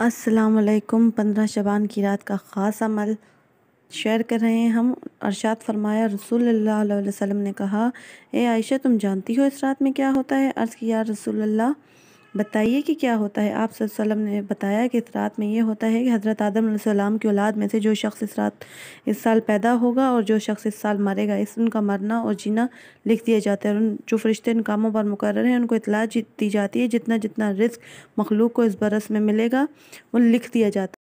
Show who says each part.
Speaker 1: वालेकुम पंद्रह शबान की रात का ख़ास अमल शेयर कर रहे हैं हम अरशाद फरमाया रसूल वसम ने कहा ए आयशा तुम जानती हो इस रात में क्या होता है अर्ज़ किया रसूल बताइए कि क्या होता है आप सल्लम ने बताया कि इस रात में ये होता है कि हज़रत आदम सलाम की औलाद में से जो शख्स इस रात इस साल पैदा होगा और जो शख्स इस साल मरेगा इस उनका मरना और जीना लिख दिया जाता है और उन जो फरिश्ते इन कामों पर मुकर हैं उनको इतला दी जाती है जितना जितना रिस्क मखलूक को इस बरस में
Speaker 2: मिलेगा वो लिख दिया जाता है